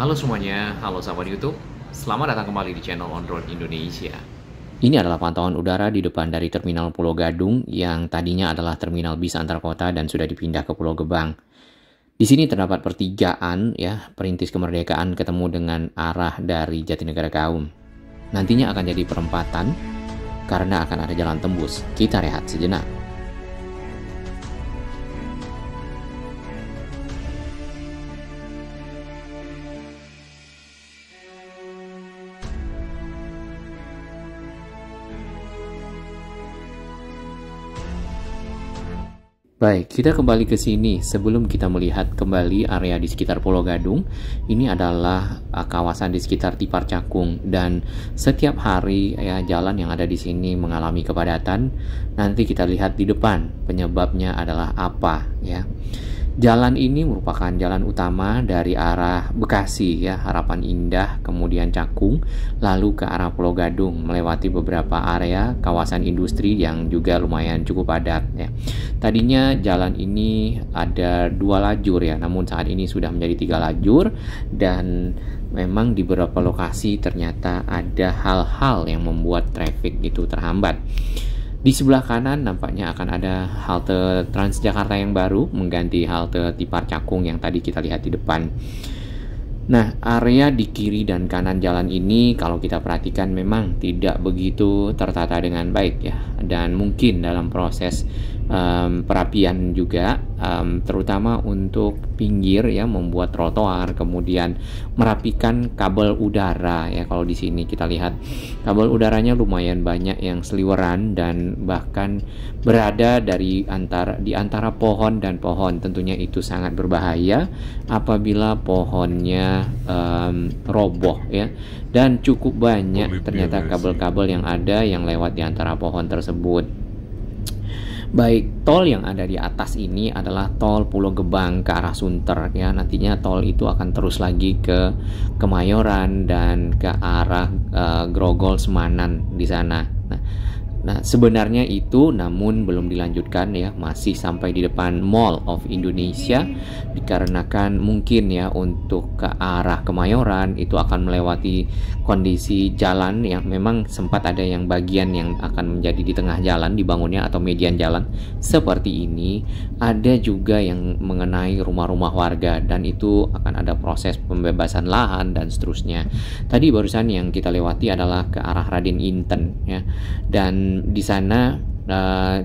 Halo semuanya, halo sahabat YouTube. Selamat datang kembali di channel On Road Indonesia. Ini adalah pantauan udara di depan dari Terminal Pulau Gadung yang tadinya adalah terminal bis antar kota dan sudah dipindah ke Pulau Gebang. Di sini terdapat pertigaan ya, perintis kemerdekaan ketemu dengan arah dari Jatinegara Kaum. Nantinya akan jadi perempatan karena akan ada jalan tembus. Kita rehat sejenak. Baik, kita kembali ke sini. Sebelum kita melihat kembali area di sekitar Pulau Gadung, ini adalah uh, kawasan di sekitar Tipar Cakung dan setiap hari ya jalan yang ada di sini mengalami kepadatan. Nanti kita lihat di depan penyebabnya adalah apa ya. Jalan ini merupakan jalan utama dari arah Bekasi ya, Harapan Indah, kemudian Cakung, lalu ke arah Pulau Gadung melewati beberapa area kawasan industri yang juga lumayan cukup padat ya. Tadinya jalan ini ada dua lajur ya, namun saat ini sudah menjadi tiga lajur dan memang di beberapa lokasi ternyata ada hal-hal yang membuat traffic itu terhambat. Di sebelah kanan nampaknya akan ada halte Transjakarta yang baru mengganti halte Tipar Cakung yang tadi kita lihat di depan. Nah, area di kiri dan kanan jalan ini kalau kita perhatikan memang tidak begitu tertata dengan baik ya. Dan mungkin dalam proses um, perapian juga, um, terutama untuk pinggir ya, membuat trotoar, kemudian merapikan kabel udara ya. Kalau di sini kita lihat kabel udaranya lumayan banyak yang seliweran dan bahkan berada dari antara di antara pohon dan pohon. Tentunya itu sangat berbahaya apabila pohonnya um, roboh ya. Dan cukup banyak ternyata kabel-kabel yang ada yang lewat di antara pohon tersebut. Baik tol yang ada di atas ini adalah tol Pulau Gebang ke arah Sunter ya. Nantinya tol itu akan terus lagi ke Kemayoran dan ke arah uh, Grogol Semanan di sana. Nah, sebenarnya itu namun belum dilanjutkan ya, masih sampai di depan Mall of Indonesia dikarenakan mungkin ya untuk ke arah Kemayoran itu akan melewati kondisi jalan yang memang sempat ada yang bagian yang akan menjadi di tengah jalan dibangunnya atau median jalan seperti ini, ada juga yang mengenai rumah-rumah warga dan itu akan ada proses pembebasan lahan dan seterusnya. Tadi barusan yang kita lewati adalah ke arah Raden Inten ya. Dan di sana uh,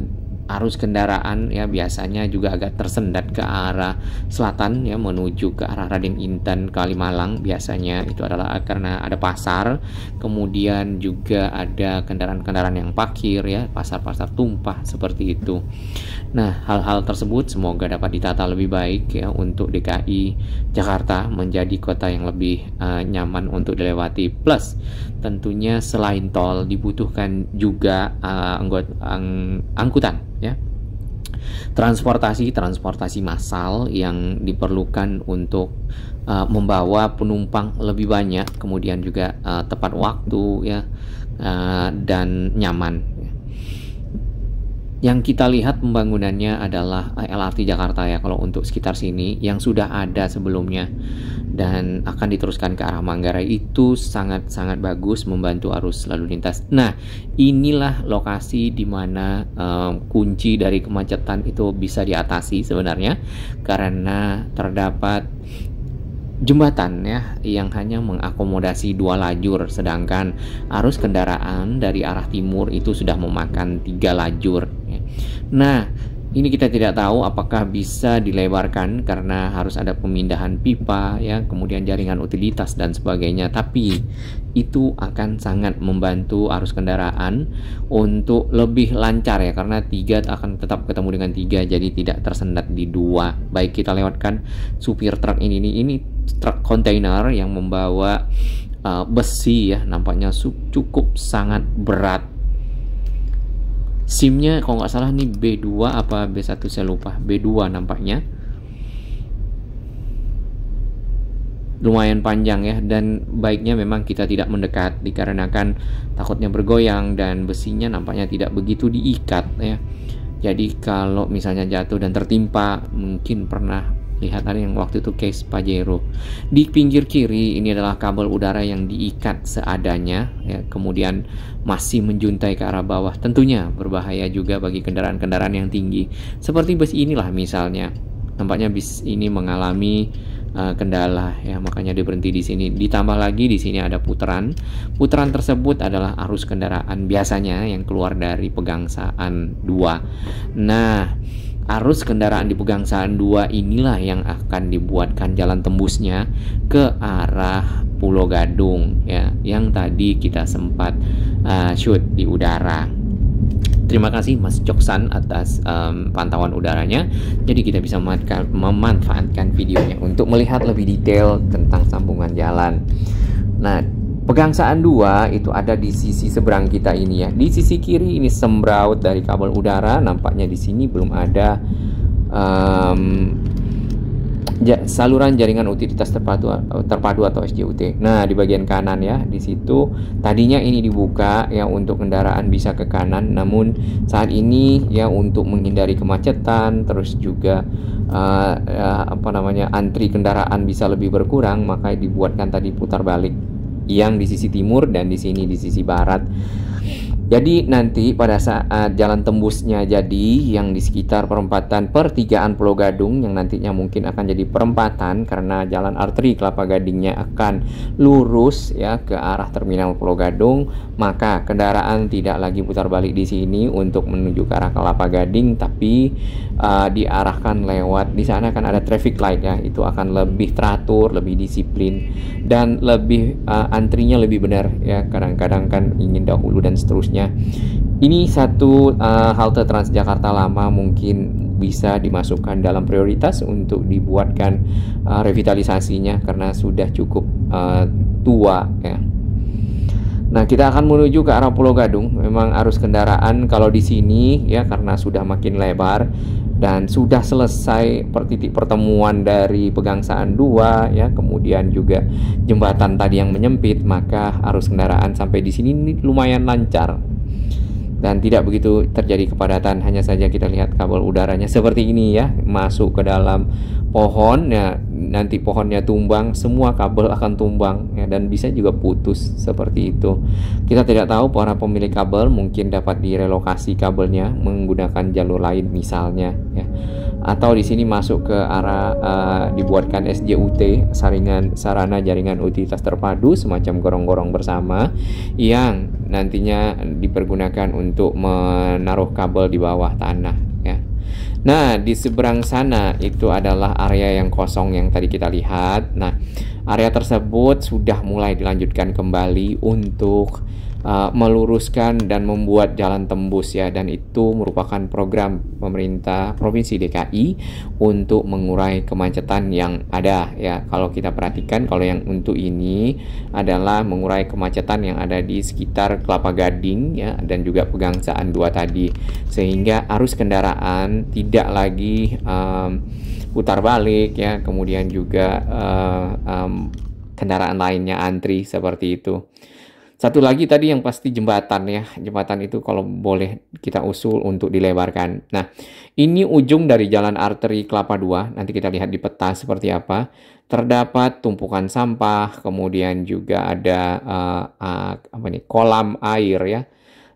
arus kendaraan ya biasanya juga agak tersendat ke arah selatan ya menuju ke arah Raden Intan Kalimalang biasanya itu adalah karena ada pasar kemudian juga ada kendaraan-kendaraan yang parkir ya pasar-pasar tumpah seperti itu nah hal-hal tersebut semoga dapat ditata lebih baik ya untuk DKI Jakarta menjadi kota yang lebih uh, nyaman untuk dilewati plus tentunya selain tol dibutuhkan juga uh, eh, anggota ang angkutan ya transportasi transportasi massal yang diperlukan untuk uh, membawa penumpang lebih banyak kemudian juga uh, tepat waktu ya uh, dan nyaman yang kita lihat pembangunannya adalah eh, LRT Jakarta ya kalau untuk sekitar sini yang sudah ada sebelumnya dan akan diteruskan ke arah Manggarai itu sangat-sangat bagus membantu arus lalu lintas. Nah, inilah lokasi di mana um, kunci dari kemacetan itu bisa diatasi sebenarnya karena terdapat jembatan ya yang hanya mengakomodasi dua lajur sedangkan arus kendaraan dari arah timur itu sudah memakan tiga lajur Nah, ini kita tidak tahu apakah bisa dilebarkan karena harus ada pemindahan pipa ya, kemudian jaringan utilitas dan sebagainya. Tapi itu akan sangat membantu arus kendaraan untuk lebih lancar ya karena tiga akan tetap ketemu dengan tiga jadi tidak tersendat di dua. Baik kita lewatkan supir truk ini ini ini truk kontainer yang membawa uh, besi ya nampaknya cukup sangat berat SIM-nya kalau nggak salah nih B2 apa B1 saya lupa B2 nampaknya lumayan panjang ya dan baiknya memang kita tidak mendekat dikarenakan takutnya bergoyang dan besinya nampaknya tidak begitu diikat ya jadi kalau misalnya jatuh dan tertimpa mungkin pernah Lihat ada yang waktu itu case Pajero. Di pinggir kiri ini adalah kabel udara yang diikat seadanya, ya, kemudian masih menjuntai ke arah bawah. Tentunya berbahaya juga bagi kendaraan-kendaraan yang tinggi. Seperti bus inilah misalnya. tempatnya bus ini mengalami uh, kendala ya makanya dia berhenti di sini ditambah lagi di sini ada putaran putaran tersebut adalah arus kendaraan biasanya yang keluar dari pegangsaan 2 nah Arus kendaraan di Pegangsaan 2 inilah yang akan dibuatkan jalan tembusnya ke arah Pulau Gadung ya yang tadi kita sempat uh, shoot di udara. Terima kasih Mas Joksan atas um, pantauan udaranya. Jadi kita bisa memanfaatkan, memanfaatkan videonya untuk melihat lebih detail tentang sambungan jalan. Nah, Pegangsaan dua itu ada di sisi seberang kita ini ya. Di sisi kiri ini sembraut dari kabel udara. Nampaknya di sini belum ada um, ja, saluran jaringan utilitas terpadu terpadu atau SJUT. Nah, di bagian kanan ya, di situ tadinya ini dibuka ya untuk kendaraan bisa ke kanan. Namun saat ini ya untuk menghindari kemacetan, terus juga uh, uh, apa namanya antri kendaraan bisa lebih berkurang, maka dibuatkan tadi putar balik yang di sisi timur dan di sini di sisi barat jadi nanti pada saat jalan tembusnya jadi yang di sekitar perempatan pertigaan Pulau Gadung yang nantinya mungkin akan jadi perempatan karena jalan arteri Kelapa Gadingnya akan lurus ya ke arah terminal Pulau Gadung, maka kendaraan tidak lagi putar balik di sini untuk menuju ke arah Kelapa Gading tapi uh, diarahkan lewat di sana akan ada traffic light ya, itu akan lebih teratur, lebih disiplin dan lebih uh, antrinya lebih benar ya. Kadang-kadang kan ingin dahulu dan seterusnya ya Ini satu uh, halte Transjakarta lama mungkin bisa dimasukkan dalam prioritas untuk dibuatkan uh, revitalisasinya karena sudah cukup uh, tua ya. Nah, kita akan menuju ke arah Pulau Gadung. Memang arus kendaraan kalau di sini ya karena sudah makin lebar dan sudah selesai titik pertemuan dari pegangsaan dua ya kemudian juga jembatan tadi yang menyempit maka arus kendaraan sampai di sini lumayan lancar dan tidak begitu terjadi kepadatan hanya saja kita lihat kabel udaranya seperti ini ya masuk ke dalam pohon ya nanti pohonnya tumbang semua kabel akan tumbang ya dan bisa juga putus seperti itu kita tidak tahu para pemilik kabel mungkin dapat direlokasi kabelnya menggunakan jalur lain misalnya ya atau di sini masuk ke arah uh, dibuatkan SJUT saringan sarana jaringan utilitas terpadu semacam gorong-gorong bersama yang nantinya dipergunakan untuk menaruh kabel di bawah tanah ya. Nah, di seberang sana itu adalah area yang kosong yang tadi kita lihat. Nah, area tersebut sudah mulai dilanjutkan kembali untuk uh, meluruskan dan membuat jalan tembus ya dan itu merupakan program pemerintah provinsi DKI untuk mengurai kemacetan yang ada ya kalau kita perhatikan kalau yang untuk ini adalah mengurai kemacetan yang ada di sekitar Kelapa Gading ya dan juga Pegangsaan dua tadi sehingga arus kendaraan tidak lagi um, putar balik ya kemudian juga uh, um, kendaraan lainnya antri seperti itu. Satu lagi tadi yang pasti jembatan ya. Jembatan itu kalau boleh kita usul untuk dilebarkan. Nah, ini ujung dari jalan arteri Kelapa 2. Nanti kita lihat di peta seperti apa. Terdapat tumpukan sampah, kemudian juga ada uh, uh, apa nih, kolam air ya.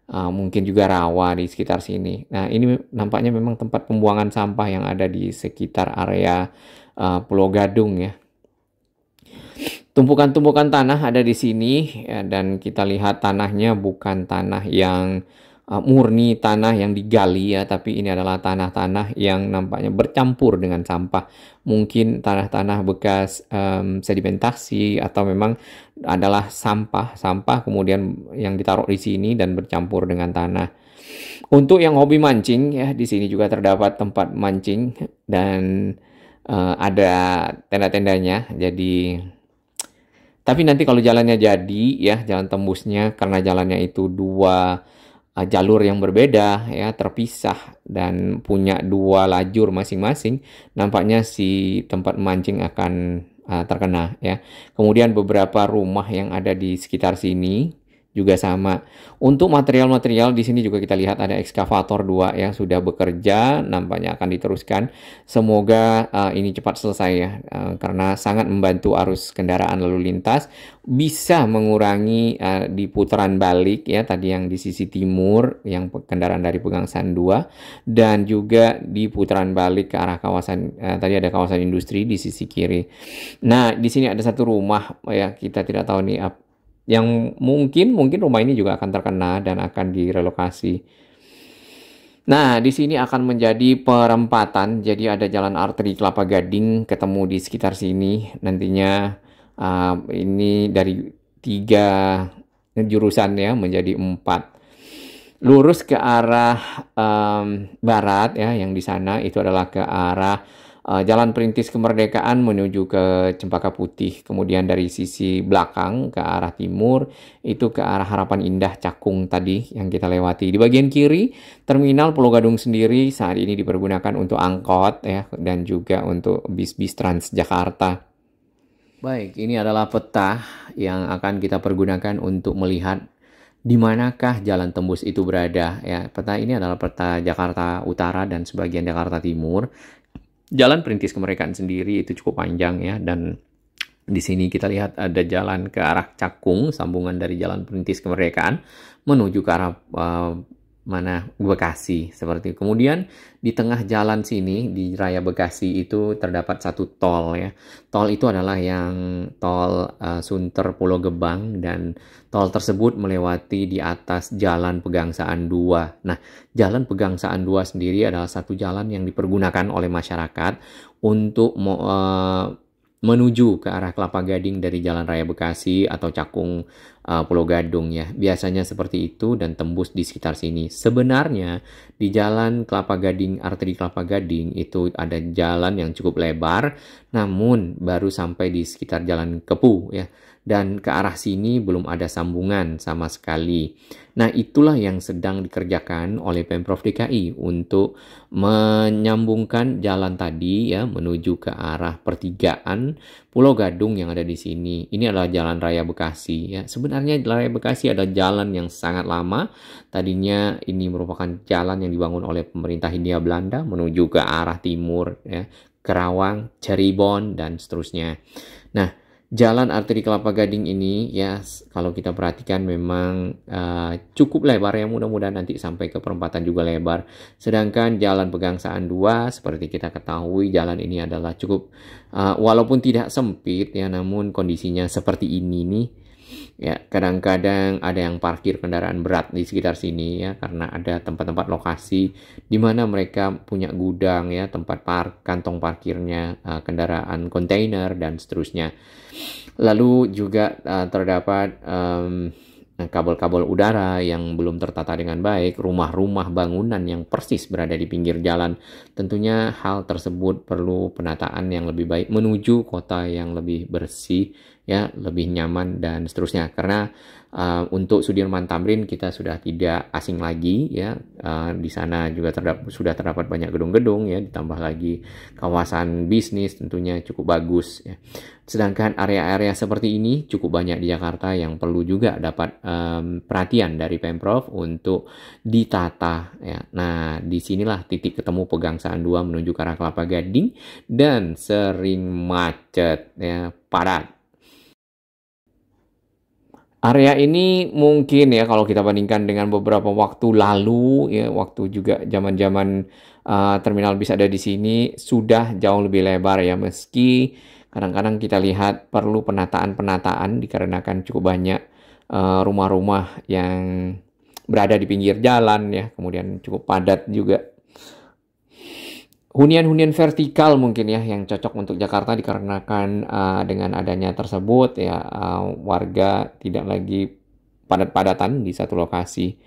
Uh, mungkin juga rawa di sekitar sini. Nah, ini nampaknya memang tempat pembuangan sampah yang ada di sekitar area uh, Pulau Gadung ya. Tumpukan-tumpukan tanah ada di sini ya, dan kita lihat tanahnya bukan tanah yang uh, murni, tanah yang digali ya, tapi ini adalah tanah-tanah yang nampaknya bercampur dengan sampah. Mungkin tanah-tanah bekas um, sedimentasi atau memang adalah sampah, sampah kemudian yang ditaruh di sini dan bercampur dengan tanah. Untuk yang hobi mancing ya, di sini juga terdapat tempat mancing dan uh, ada tenda-tendanya. Jadi tapi nanti kalau jalannya jadi ya jalan tembusnya karena jalannya itu dua uh, jalur yang berbeda ya terpisah dan punya dua lajur masing-masing nampaknya si tempat mancing akan uh, terkena ya. Kemudian beberapa rumah yang ada di sekitar sini juga sama. Untuk material-material di sini juga kita lihat ada ekskavator 2 yang sudah bekerja, nampaknya akan diteruskan. Semoga uh, ini cepat selesai ya, uh, karena sangat membantu arus kendaraan lalu lintas, bisa mengurangi uh, di putaran balik ya tadi yang di sisi timur yang kendaraan dari Pegangsaan 2 dan juga di putaran balik ke arah kawasan uh, tadi ada kawasan industri di sisi kiri. Nah, di sini ada satu rumah ya kita tidak tahu nih yang mungkin mungkin rumah ini juga akan terkena dan akan direlokasi. Nah, di sini akan menjadi perempatan. Jadi ada jalan arteri Kelapa Gading ketemu di sekitar sini. Nantinya uh, ini dari tiga jurusan ya menjadi empat. Lurus ke arah um, barat ya, yang di sana itu adalah ke arah uh, jalan perintis kemerdekaan menuju ke Cempaka Putih. Kemudian dari sisi belakang ke arah timur itu ke arah Harapan Indah Cakung tadi yang kita lewati. Di bagian kiri terminal Pulau Gadung sendiri saat ini dipergunakan untuk angkot ya dan juga untuk bis-bis Transjakarta. Baik, ini adalah peta yang akan kita pergunakan untuk melihat di manakah jalan tembus itu berada ya peta ini adalah peta Jakarta Utara dan sebagian Jakarta Timur jalan perintis kemerdekaan sendiri itu cukup panjang ya dan di sini kita lihat ada jalan ke arah Cakung, sambungan dari jalan perintis kemerdekaan menuju ke arah uh, mana Bekasi seperti itu. kemudian di tengah jalan sini di Raya Bekasi itu terdapat satu tol ya tol itu adalah yang tol uh, Sunter Pulau Gebang dan tol tersebut melewati di atas Jalan Pegangsaan 2 nah Jalan Pegangsaan 2 sendiri adalah satu jalan yang dipergunakan oleh masyarakat untuk uh, menuju ke arah Kelapa Gading dari Jalan Raya Bekasi atau Cakung uh, Pulau Gadung ya. Biasanya seperti itu dan tembus di sekitar sini. Sebenarnya di Jalan Kelapa Gading, arteri Kelapa Gading itu ada jalan yang cukup lebar namun baru sampai di sekitar Jalan Kepu ya dan ke arah sini belum ada sambungan sama sekali. Nah, itulah yang sedang dikerjakan oleh Pemprov DKI untuk menyambungkan jalan tadi ya menuju ke arah pertigaan Pulau Gadung yang ada di sini. Ini adalah jalan raya Bekasi ya. Sebenarnya jalan raya Bekasi ada jalan yang sangat lama. Tadinya ini merupakan jalan yang dibangun oleh pemerintah Hindia Belanda menuju ke arah timur ya, Kerawang, Cirebon dan seterusnya. Nah, jalan arteri Kelapa Gading ini ya kalau kita perhatikan memang uh, cukup lebar ya mudah-mudahan nanti sampai ke perempatan juga lebar. Sedangkan jalan Pegangsaan 2 seperti kita ketahui jalan ini adalah cukup uh, walaupun tidak sempit ya namun kondisinya seperti ini nih ya kadang-kadang ada yang parkir kendaraan berat di sekitar sini ya karena ada tempat-tempat lokasi di mana mereka punya gudang ya tempat park kantong parkirnya uh, kendaraan kontainer dan seterusnya lalu juga uh, terdapat um, kabel-kabel udara yang belum tertata dengan baik, rumah-rumah bangunan yang persis berada di pinggir jalan. Tentunya hal tersebut perlu penataan yang lebih baik menuju kota yang lebih bersih ya lebih nyaman dan seterusnya karena uh, untuk Sudirman Tamrin kita sudah tidak asing lagi ya uh, di sana juga terdap sudah terdapat banyak gedung-gedung ya ditambah lagi kawasan bisnis tentunya cukup bagus ya sedangkan area-area seperti ini cukup banyak di Jakarta yang perlu juga dapat um, perhatian dari pemprov untuk ditata ya nah disinilah titik ketemu Pegangsaan 2 menuju ke arah Kelapa Gading dan sering macet ya padat Area ini mungkin ya kalau kita bandingkan dengan beberapa waktu lalu, ya waktu juga zaman-zaman uh, terminal bisa ada di sini sudah jauh lebih lebar ya meski kadang-kadang kita lihat perlu penataan-penataan dikarenakan cukup banyak rumah eh, -rumah yang berada di pinggir jalan ya, kemudian cukup padat juga hunian-hunian vertikal mungkin ya yang cocok untuk Jakarta dikarenakan uh, dengan adanya tersebut ya uh, warga tidak lagi padat-padatan di satu lokasi.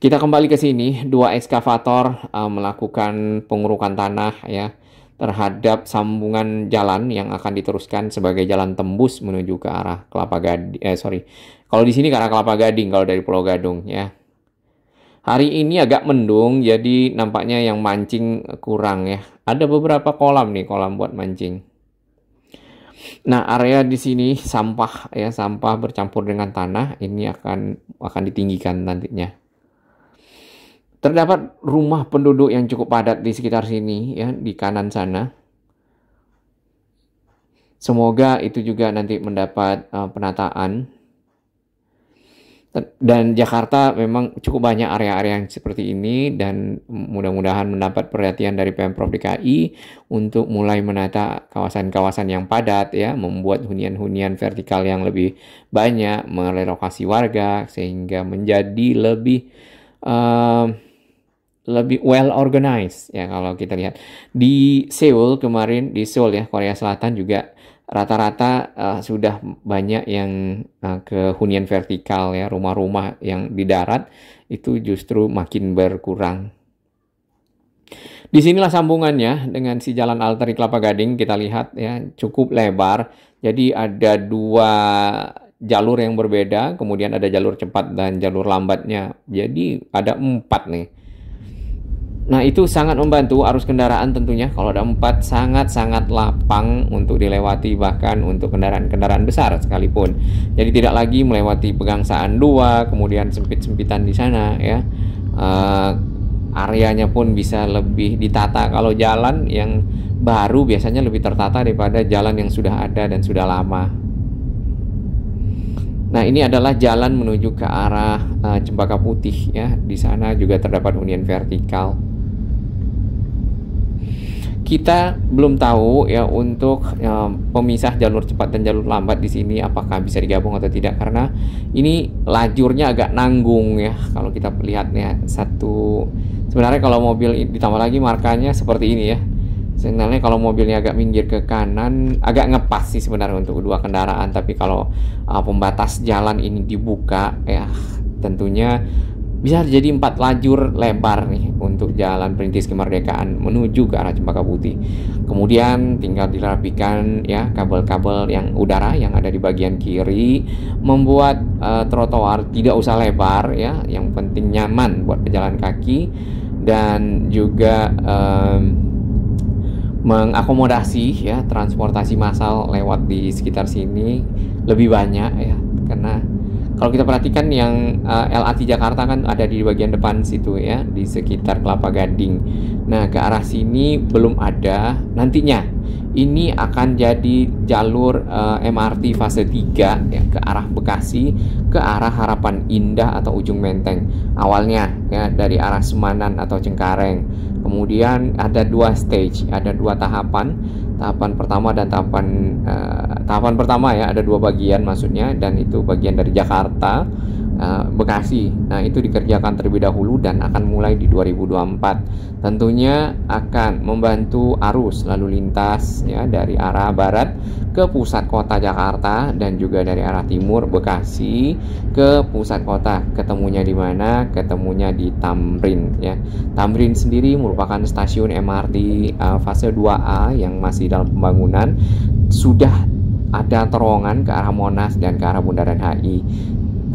Kita kembali ke sini, dua ekskavator uh, eh, melakukan pengurukan tanah ya terhadap sambungan jalan yang akan diteruskan sebagai jalan tembus menuju ke arah Kelapa Gading. Eh sorry, kalau di sini karena Kelapa Gading kalau dari Pulau Gadung ya. Hari ini agak mendung, jadi nampaknya yang mancing kurang ya. Ada beberapa kolam nih, kolam buat mancing. Nah, area di sini sampah ya, sampah bercampur dengan tanah ini akan akan ditinggikan nantinya. Terdapat rumah penduduk yang cukup padat di sekitar sini ya, di kanan sana. Semoga itu juga nanti mendapat uh, penataan dan Jakarta memang cukup banyak area-area yang seperti ini dan mudah-mudahan mendapat perhatian dari Pemprov DKI untuk mulai menata kawasan-kawasan yang padat ya, membuat hunian-hunian vertikal yang lebih banyak, merelokasi warga sehingga menjadi lebih uh, lebih well organized ya kalau kita lihat di Seoul kemarin di Seoul ya Korea Selatan juga rata-rata uh, sudah banyak yang uh, eh, ke hunian vertikal ya rumah-rumah yang di darat itu justru makin berkurang. Disinilah sambungannya dengan si jalan Alteri Kelapa Gading kita lihat ya cukup lebar. Jadi ada dua jalur yang berbeda, kemudian ada jalur cepat dan jalur lambatnya. Jadi ada empat nih Nah itu sangat membantu arus kendaraan tentunya kalau ada empat sangat-sangat lapang untuk dilewati bahkan untuk kendaraan-kendaraan besar sekalipun. Jadi tidak lagi melewati pegangsaan dua kemudian sempit-sempitan di sana ya. Uh, areanya pun bisa lebih ditata kalau jalan yang baru biasanya lebih tertata daripada jalan yang sudah ada dan sudah lama. Nah, ini adalah jalan menuju ke arah uh, Cempaka Putih ya. Di sana juga terdapat hunian vertikal kita belum tahu ya untuk ya, pemisah jalur cepat dan jalur lambat di sini apakah bisa digabung atau tidak karena ini lajurnya agak nanggung ya kalau kita lihatnya satu sebenarnya kalau mobil ditambah lagi markanya seperti ini ya sebenarnya kalau mobilnya agak minggir ke kanan agak ngepas sih sebenarnya untuk dua kendaraan tapi kalau uh, pembatas jalan ini dibuka ya tentunya bisa jadi empat lajur lebar nih untuk jalan perintis kemerdekaan menuju ke arah Cempaka Putih. Kemudian tinggal dirapikan ya kabel-kabel yang udara yang ada di bagian kiri, membuat uh, trotoar tidak usah lebar ya, yang penting nyaman buat pejalan kaki dan juga um, mengakomodasi ya transportasi massal lewat di sekitar sini lebih banyak ya karena kalau kita perhatikan yang uh, eh, LRT Jakarta kan ada di bagian depan situ ya di sekitar Kelapa Gading. Nah, ke arah sini belum ada nantinya. Ini akan jadi jalur uh, eh, MRT fase 3 ya ke arah Bekasi, ke arah Harapan Indah atau ujung Menteng. Awalnya ya dari arah Semanan atau Cengkareng. Kemudian ada dua stage, ada dua tahapan tahapan pertama dan tahapan uh, tahapan pertama ya ada dua bagian maksudnya dan itu bagian dari Jakarta Eh, Bekasi. Nah, itu dikerjakan terlebih dahulu dan akan mulai di 2024. Tentunya akan membantu arus lalu lintas ya dari arah barat ke pusat kota Jakarta dan juga dari arah timur Bekasi ke pusat kota. Ketemunya di mana? Ketemunya di Tamrin ya. Tamrin sendiri merupakan stasiun MRT uh, eh, fase 2A yang masih dalam pembangunan sudah ada terowongan ke arah Monas dan ke arah Bundaran HI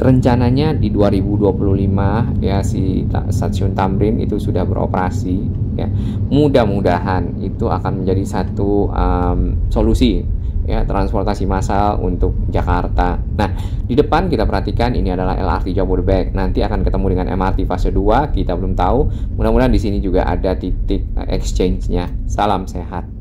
rencananya di 2025 ya si stasiun Tamrin itu sudah beroperasi ya mudah-mudahan itu akan menjadi satu um, solusi ya transportasi massal untuk Jakarta. Nah, di depan kita perhatikan ini adalah LRT Jabodebek. Nanti akan ketemu dengan MRT fase 2, kita belum tahu. Mudah-mudahan di sini juga ada titik eh, exchange-nya. Salam sehat.